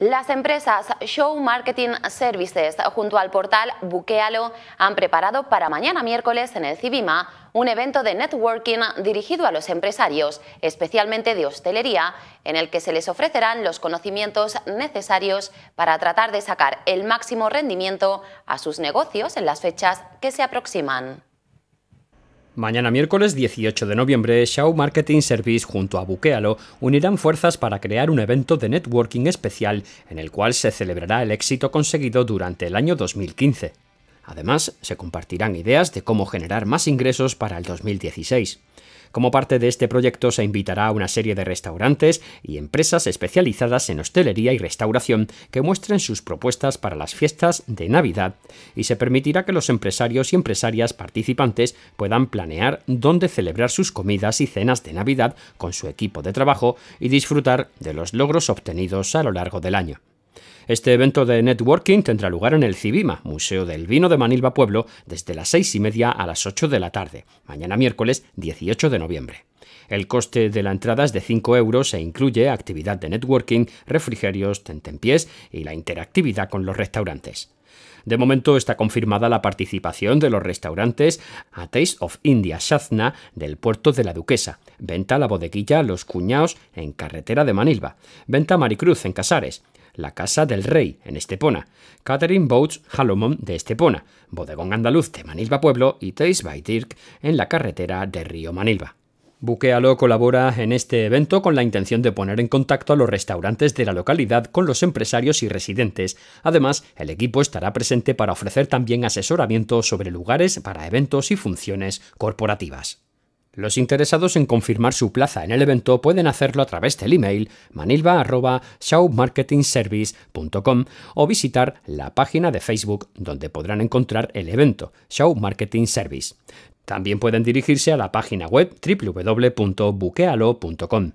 Las empresas Show Marketing Services junto al portal Buquealo han preparado para mañana miércoles en el Cibima un evento de networking dirigido a los empresarios, especialmente de hostelería, en el que se les ofrecerán los conocimientos necesarios para tratar de sacar el máximo rendimiento a sus negocios en las fechas que se aproximan. Mañana miércoles 18 de noviembre, Shaw Marketing Service junto a Buquealo unirán fuerzas para crear un evento de networking especial en el cual se celebrará el éxito conseguido durante el año 2015. Además, se compartirán ideas de cómo generar más ingresos para el 2016. Como parte de este proyecto se invitará a una serie de restaurantes y empresas especializadas en hostelería y restauración que muestren sus propuestas para las fiestas de Navidad y se permitirá que los empresarios y empresarias participantes puedan planear dónde celebrar sus comidas y cenas de Navidad con su equipo de trabajo y disfrutar de los logros obtenidos a lo largo del año. Este evento de networking tendrá lugar en el Cibima, Museo del Vino de Manilva Pueblo, desde las seis y media a las 8 de la tarde, mañana miércoles 18 de noviembre. El coste de la entrada es de 5 euros e incluye actividad de networking, refrigerios, tentempiés y la interactividad con los restaurantes. De momento está confirmada la participación de los restaurantes A Taste of India Shazna del puerto de la Duquesa, Venta La Bodeguilla Los Cuñaos en Carretera de Manilva, Venta Maricruz en Casares, la Casa del Rey, en Estepona, Catherine Boats Halomon de Estepona, Bodegón Andaluz de Manilva Pueblo y by Dirk, en la carretera de Río Manilva. Buquealo colabora en este evento con la intención de poner en contacto a los restaurantes de la localidad con los empresarios y residentes. Además, el equipo estará presente para ofrecer también asesoramiento sobre lugares para eventos y funciones corporativas. Los interesados en confirmar su plaza en el evento pueden hacerlo a través del email manilva.showmarketingservice.com o visitar la página de Facebook donde podrán encontrar el evento Show Marketing Service. También pueden dirigirse a la página web www.buquealo.com.